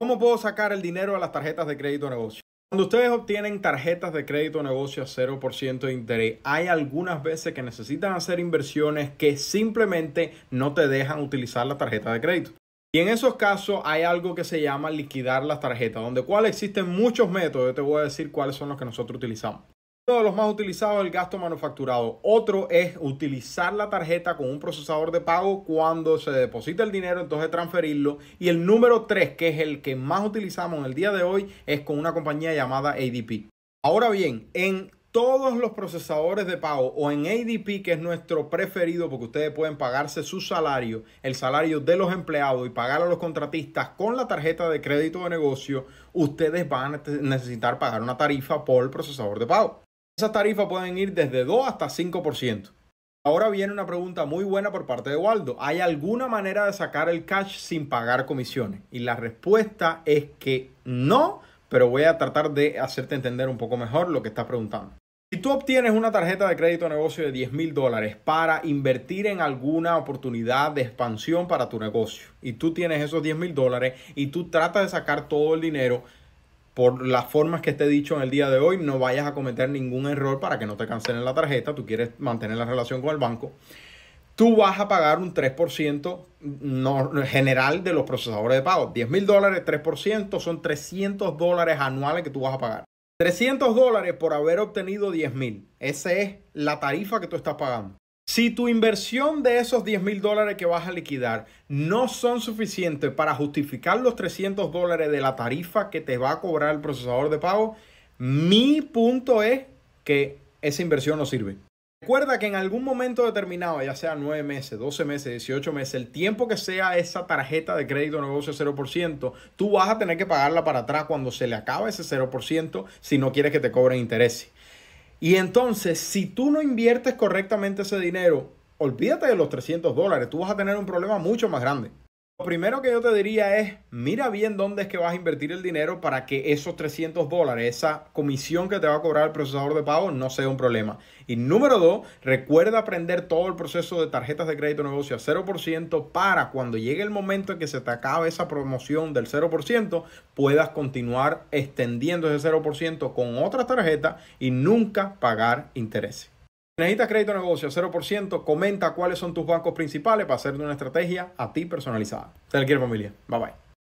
¿Cómo puedo sacar el dinero de las tarjetas de crédito negocio? Cuando ustedes obtienen tarjetas de crédito o negocio a 0% de interés, hay algunas veces que necesitan hacer inversiones que simplemente no te dejan utilizar la tarjeta de crédito. Y en esos casos hay algo que se llama liquidar las tarjetas, donde cual existen muchos métodos, yo te voy a decir cuáles son los que nosotros utilizamos. Uno de los más utilizados es el gasto manufacturado. Otro es utilizar la tarjeta con un procesador de pago cuando se deposita el dinero, entonces transferirlo. Y el número 3, que es el que más utilizamos en el día de hoy, es con una compañía llamada ADP. Ahora bien, en todos los procesadores de pago o en ADP, que es nuestro preferido porque ustedes pueden pagarse su salario, el salario de los empleados y pagar a los contratistas con la tarjeta de crédito de negocio, ustedes van a necesitar pagar una tarifa por el procesador de pago. Esas tarifas pueden ir desde 2 hasta 5%. Ahora viene una pregunta muy buena por parte de Waldo. ¿Hay alguna manera de sacar el cash sin pagar comisiones? Y la respuesta es que no, pero voy a tratar de hacerte entender un poco mejor lo que estás preguntando. Si tú obtienes una tarjeta de crédito de negocio de 10 mil dólares para invertir en alguna oportunidad de expansión para tu negocio y tú tienes esos 10 mil dólares y tú tratas de sacar todo el dinero, por las formas que te he dicho en el día de hoy, no vayas a cometer ningún error para que no te cancelen la tarjeta, tú quieres mantener la relación con el banco, tú vas a pagar un 3% general de los procesadores de pago. 10 mil dólares, 3% son 300 dólares anuales que tú vas a pagar. 300 dólares por haber obtenido 10 mil. Esa es la tarifa que tú estás pagando. Si tu inversión de esos 10 mil dólares que vas a liquidar no son suficientes para justificar los 300 dólares de la tarifa que te va a cobrar el procesador de pago, mi punto es que esa inversión no sirve. Recuerda que en algún momento determinado, ya sea 9 meses, 12 meses, 18 meses, el tiempo que sea esa tarjeta de crédito negocio 0%, tú vas a tener que pagarla para atrás cuando se le acaba ese 0% si no quieres que te cobren intereses. Y entonces, si tú no inviertes correctamente ese dinero, olvídate de los 300 dólares, tú vas a tener un problema mucho más grande. Lo primero que yo te diría es, mira bien dónde es que vas a invertir el dinero para que esos 300 dólares, esa comisión que te va a cobrar el procesador de pago, no sea un problema. Y número dos, recuerda aprender todo el proceso de tarjetas de crédito negocio a 0% para cuando llegue el momento en que se te acabe esa promoción del 0%, puedas continuar extendiendo ese 0% con otras tarjetas y nunca pagar intereses necesitas crédito de negocio 0%, comenta cuáles son tus bancos principales para hacerte una estrategia a ti personalizada. Te quiero familia. Bye bye.